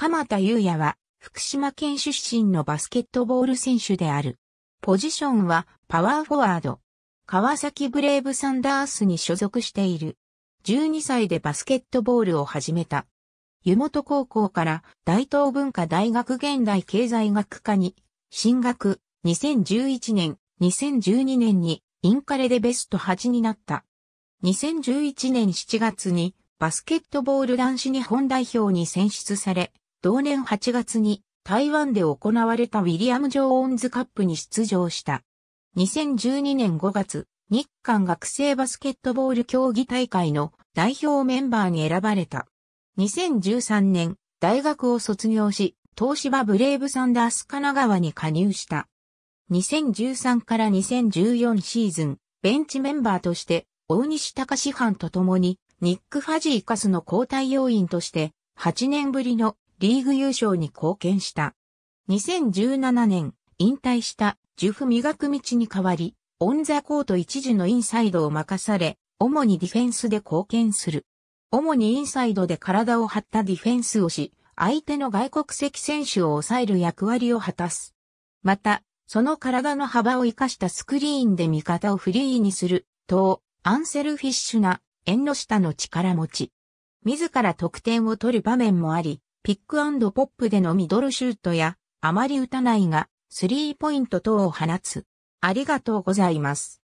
鎌田祐也は、福島県出身のバスケットボール選手である。ポジションは、パワーフォワード。川崎ブレイブサンダースに所属している。12歳でバスケットボールを始めた。湯本高校から大東文化大学現代経済学科に進学2011年、2012年にインカレでベスト8になった。2011年7月にバスケットボール男子日本代表に選出され、同年8月に台湾で行われたウィリアム・ジョーンズカップに出場した。2012年5月、日韓学生バスケットボール競技大会の代表メンバーに選ばれた。2013年、大学を卒業し、東芝ブレイブサンダース神奈川に加入した。2013から2014シーズン、ベンチメンバーとして、大西隆史藩と共に、ニック・ファジーカスの交代要員として、8年ぶりのリーグ優勝に貢献した。2017年、引退したジュフ磨く道に代わり、オンザコート一時のインサイドを任され、主にディフェンスで貢献する。主にインサイドで体を張ったディフェンスをし、相手の外国籍選手を抑える役割を果たす。また、その体の幅を活かしたスクリーンで味方をフリーにする、と、アンセルフィッシュな、縁の下の力持ち。自ら得点を取る場面もあり、ピックポップでのミドルシュートや、あまり打たないが、スリーポイント等を放つ。ありがとうございます。